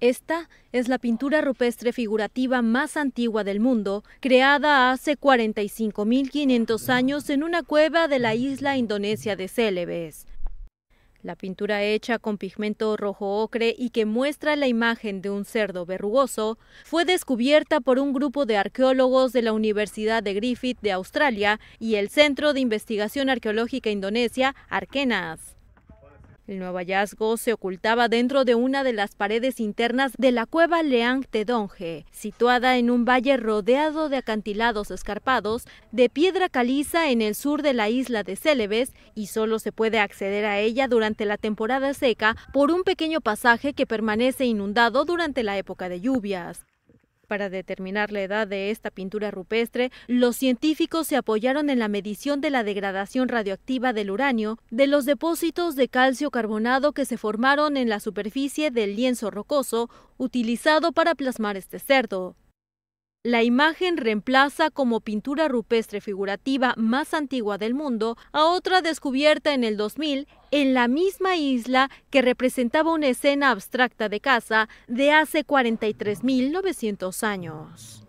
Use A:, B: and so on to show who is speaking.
A: Esta es la pintura rupestre figurativa más antigua del mundo, creada hace 45.500 años en una cueva de la isla indonesia de Celebes. La pintura hecha con pigmento rojo ocre y que muestra la imagen de un cerdo verrugoso fue descubierta por un grupo de arqueólogos de la Universidad de Griffith de Australia y el Centro de Investigación Arqueológica Indonesia, Arkenas. El nuevo hallazgo se ocultaba dentro de una de las paredes internas de la cueva Leang Tedonge, situada en un valle rodeado de acantilados escarpados de piedra caliza en el sur de la isla de Célebes y solo se puede acceder a ella durante la temporada seca por un pequeño pasaje que permanece inundado durante la época de lluvias. Para determinar la edad de esta pintura rupestre, los científicos se apoyaron en la medición de la degradación radioactiva del uranio, de los depósitos de calcio carbonado que se formaron en la superficie del lienzo rocoso utilizado para plasmar este cerdo. La imagen reemplaza como pintura rupestre figurativa más antigua del mundo a otra descubierta en el 2000 en la misma isla que representaba una escena abstracta de caza de hace 43.900 años.